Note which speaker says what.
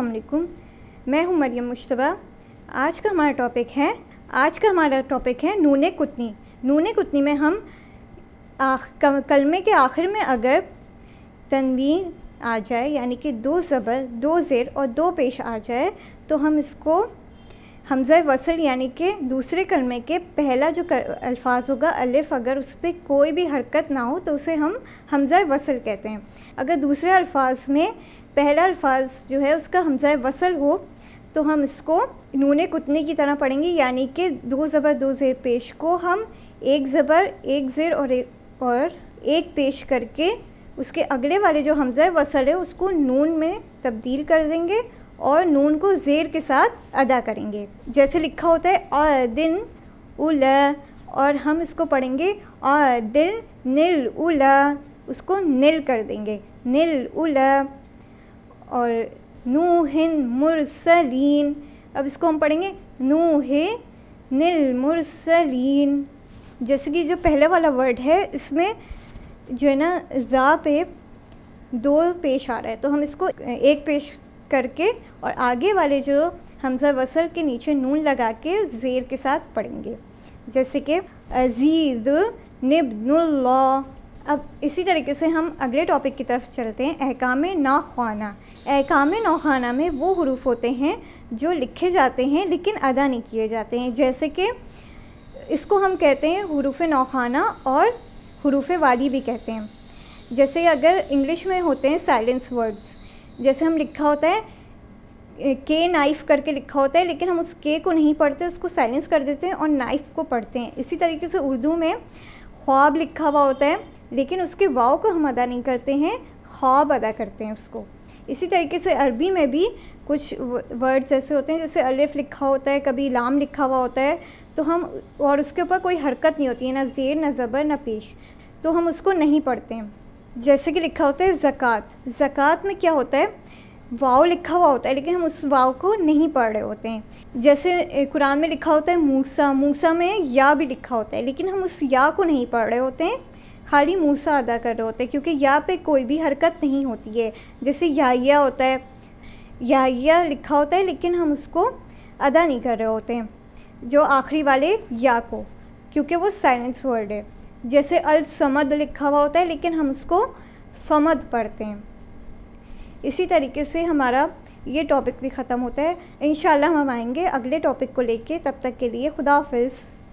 Speaker 1: असलकुम मैं हूं मरियम मुशतबा आज का हमारा टॉपिक है आज का हमारा टॉपिक है नूने कुतनी नूने कुतनी में हम आख, कलमे के आखिर में अगर तनवीन आ जाए यानी कि दो ज़बर दो ज़ेर और दो पेश आ जाए तो हम इसको हमज़ा वसल यानी कि दूसरे कलमे के पहला जो अल्फाज होगा अलिफ अगर उस पर कोई भी हरकत ना हो तो उसे हम हमज़ा वसल कहते हैं अगर दूसरे अल्फाज में पहला अल्फाज जो है उसका हमज़ा वसल हो तो हम इसको नून कुतने की तरह पढ़ेंगे यानी कि दो ज़बर दो ज़ेर पेश को हम एक ज़बर एक ज़ेर और एक और एक पेश करके उसके अगले वाले जो हमज़ा वसल है उसको नून में तब्दील कर देंगे और नून को ज़ेर के साथ अदा करेंगे जैसे लिखा होता है अ दिन उल और हम इसको पढ़ेंगे अ दिल नील उल उसको नील कर देंगे नील उल और नू हिन मुरसलीन अब इसको हम पढ़ेंगे नू हे नील मुरसलीन जैसे कि जो पहले वाला वर्ड है इसमें जो है ना ज़ा पे दो पेश आ रहा है तो हम इसको एक पेश करके और आगे वाले जो हमजा वसल के नीचे नून लगा के ज़ेर के साथ पढ़ेंगे जैसे कि अजीज़ निब्नुल्ला अब इसी तरीके से हम अगले टॉपिक की तरफ चलते हैं अहकाम नाखाना अहकाम नौखाना में वो हरूफ होते हैं जो लिखे जाते हैं लेकिन अदा नहीं किए जाते हैं जैसे कि इसको हम कहते हैं हरूफ नौखाना और हरूफ वाली भी कहते हैं जैसे अगर इंग्लिश में होते हैं साइलेंस वर्ड्स जैसे हम लिखा होता है के नाइफ़ करके लिखा होता है लेकिन हम उस के को नहीं पढ़ते उसको साइलेंस कर देते हैं और नाइफ़ को पढ़ते हैं इसी तरीके से उर्दू में ख्वाब लिखा हुआ होता है लेकिन उसके वाव को हम अदा नहीं करते हैं ख्वाब अदा करते हैं उसको इसी तरीके से अरबी में भी कुछ वर्ड्स ऐसे होते हैं जैसे अलिफ लिखा होता है कभी लाम लिखा हुआ होता है तो हम और उसके ऊपर कोई हरकत नहीं होती है ना जेर ना ज़बर ना पेश तो हम उसको नहीं पढ़ते हैं जैसे कि लिखा होता है ज़क़़त ज़क़़त में क्या होता है वाव लिखा हुआ होता है लेकिन हम उस वाव को नहीं पढ़ रहे होते हैं जैसे कुरान में लिखा होता है मूसा मूसा में या भी लिखा होता है लेकिन हम उस या को नहीं पढ़ रहे होते हैं खाली मूसा अदा कर रहे होते हैं क्योंकि या पे कोई भी हरकत नहीं होती है जैसे याहिया होता है याहिया लिखा होता है लेकिन हम उसको अदा नहीं कर रहे होते हैं जो आखिरी वाले या को क्योंकि वो साइलेंस वर्ड है जैसे अल समद लिखा हुआ होता है लेकिन हम उसको समद पढ़ते हैं इसी तरीके से हमारा ये टॉपिक भी ख़त्म होता है इन हम आएंगे अगले टॉपिक को लेके तब तक के लिए खुदा हाफिज़